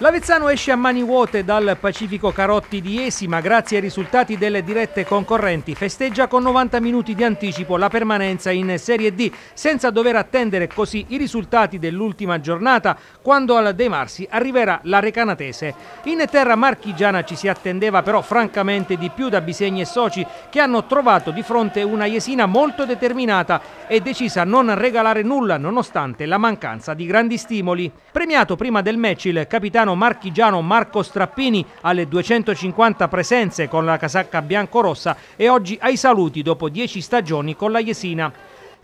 L'Avezzano esce a mani vuote dal Pacifico Carotti di Esi, ma grazie ai risultati delle dirette concorrenti festeggia con 90 minuti di anticipo la permanenza in Serie D, senza dover attendere così i risultati dell'ultima giornata, quando al De Marsi arriverà la Recanatese. In terra marchigiana ci si attendeva però francamente di più da Bisegni e Soci, che hanno trovato di fronte una Iesina molto determinata e decisa a non regalare nulla, nonostante la mancanza di grandi stimoli. Premiato prima del match il capitano l'italiano marchigiano Marco Strappini alle 250 presenze con la casacca biancorossa e oggi ai saluti dopo 10 stagioni con la Jesina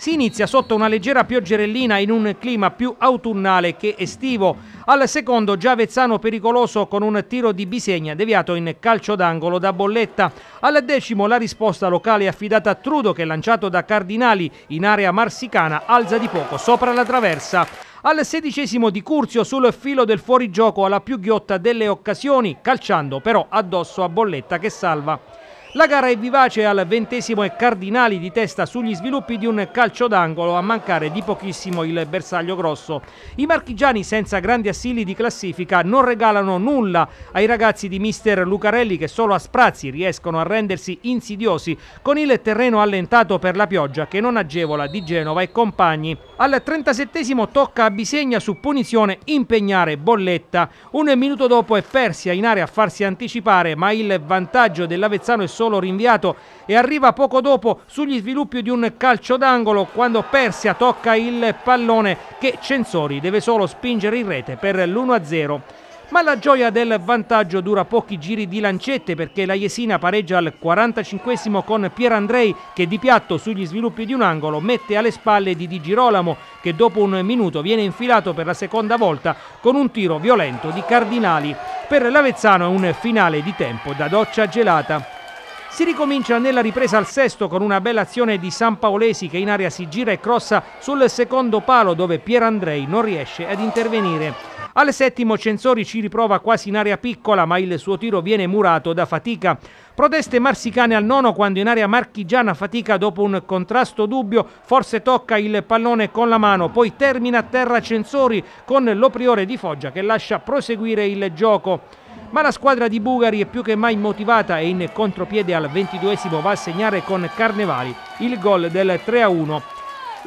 si inizia sotto una leggera pioggerellina in un clima più autunnale che estivo. Al secondo Giavezzano pericoloso con un tiro di Bisegna deviato in calcio d'angolo da Bolletta. Al decimo la risposta locale affidata a Trudo che lanciato da Cardinali in area marsicana alza di poco sopra la traversa. Al sedicesimo di Curzio sul filo del fuorigioco alla più ghiotta delle occasioni, calciando però addosso a Bolletta che salva. La gara è vivace al ventesimo e Cardinali di testa sugli sviluppi di un calcio d'angolo a mancare di pochissimo il bersaglio grosso. I marchigiani senza grandi assili di classifica non regalano nulla ai ragazzi di mister Lucarelli che solo a sprazzi riescono a rendersi insidiosi con il terreno allentato per la pioggia che non agevola di Genova e compagni. Al 37 tocca a Bisegna su punizione impegnare Bolletta. Un minuto dopo è Persia in area a farsi anticipare ma il vantaggio dell'Avezzano è solo solo rinviato e arriva poco dopo sugli sviluppi di un calcio d'angolo quando Persia tocca il pallone che Censori deve solo spingere in rete per l'1-0 ma la gioia del vantaggio dura pochi giri di lancette perché la Jesina pareggia al 45 con Pier Andrei che di piatto sugli sviluppi di un angolo mette alle spalle di Di Girolamo che dopo un minuto viene infilato per la seconda volta con un tiro violento di Cardinali. Per l'Avezzano è un finale di tempo da doccia gelata. Si ricomincia nella ripresa al sesto con una bella azione di San Paolesi che in area si gira e crossa sul secondo palo dove Pierandrei non riesce ad intervenire. Al settimo Censori ci riprova quasi in area piccola ma il suo tiro viene murato da fatica. Proteste marsicane al nono quando in area marchigiana fatica dopo un contrasto dubbio, forse tocca il pallone con la mano, poi termina a terra Censori con l'Opriore di Foggia che lascia proseguire il gioco ma la squadra di Bugari è più che mai motivata e in contropiede al 22 va a segnare con Carnevali il gol del 3-1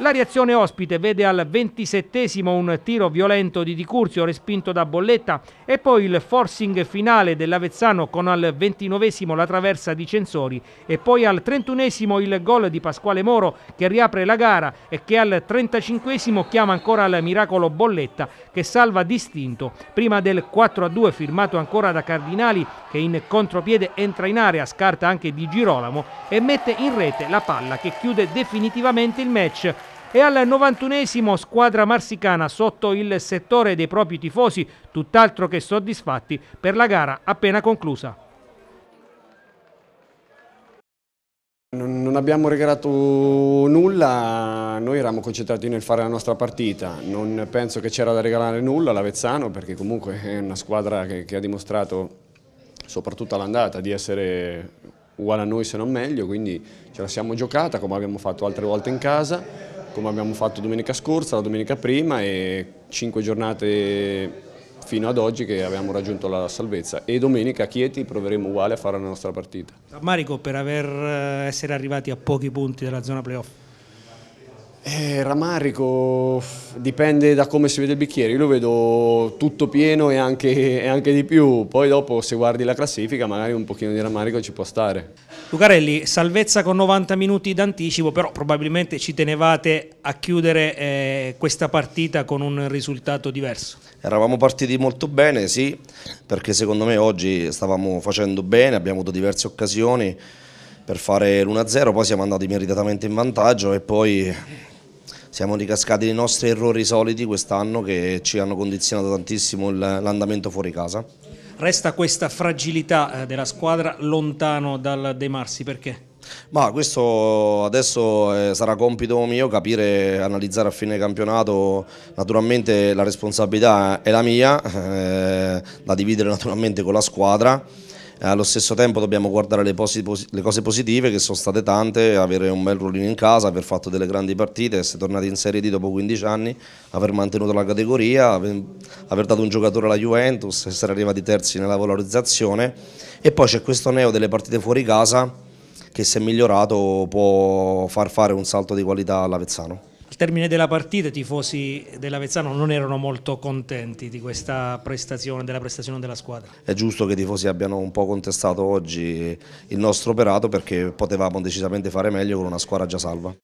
la reazione ospite vede al 27 un tiro violento di Di Curzio respinto da Bolletta e poi il forcing finale dell'Avezzano con al 29 la traversa di Censori e poi al 31 il gol di Pasquale Moro che riapre la gara e che al 35 chiama ancora al miracolo Bolletta che salva distinto prima del 4-2 firmato ancora da Cardinali che in contropiede entra in area, scarta anche di Girolamo e mette in rete la palla che chiude definitivamente il match e al 91esimo squadra marsicana sotto il settore dei propri tifosi, tutt'altro che soddisfatti per la gara appena conclusa. Non abbiamo regalato nulla, noi eravamo concentrati nel fare la nostra partita, non penso che c'era da regalare nulla all'Avezzano perché comunque è una squadra che, che ha dimostrato, soprattutto all'andata, di essere uguale a noi se non meglio, quindi ce la siamo giocata come abbiamo fatto altre volte in casa come abbiamo fatto domenica scorsa, la domenica prima e cinque giornate fino ad oggi che abbiamo raggiunto la salvezza e domenica a Chieti proveremo uguale a fare la nostra partita. Rammarico per aver, eh, essere arrivati a pochi punti della zona playoff? Eh, rammarico dipende da come si vede il bicchiere, io lo vedo tutto pieno e anche, e anche, di più, poi dopo se guardi la classifica magari un pochino di rammarico ci può stare. Lucarelli, salvezza con 90 minuti d'anticipo, però probabilmente ci tenevate a chiudere eh, questa partita con un risultato diverso. Eravamo partiti molto bene, sì, perché secondo me oggi stavamo facendo bene, abbiamo avuto diverse occasioni per fare l'1-0, poi siamo andati meritatamente in vantaggio e poi siamo ricascati nei nostri errori soliti quest'anno che ci hanno condizionato tantissimo l'andamento fuori casa. Resta questa fragilità eh, della squadra lontano dal De Marsi, perché? Ma questo adesso eh, sarà compito mio capire, analizzare a fine campionato, naturalmente la responsabilità è la mia, eh, da dividere naturalmente con la squadra eh, allo stesso tempo dobbiamo guardare le, le, cose positive che sono state tante, avere un bel ruolino in casa, aver fatto delle grandi partite, essere tornati in Serie D dopo 15 anni, aver mantenuto la categoria, aver dato un giocatore alla Juventus, essere arrivati terzi nella valorizzazione e poi c'è questo neo delle partite fuori casa che se migliorato può far fare un salto di qualità all'Avezzano. Al termine della partita i tifosi dell'Avezzano non erano molto contenti di questa prestazione, della prestazione della squadra. È giusto che i tifosi abbiano un po' contestato oggi il nostro operato perché potevamo decisamente fare meglio con una squadra già salva.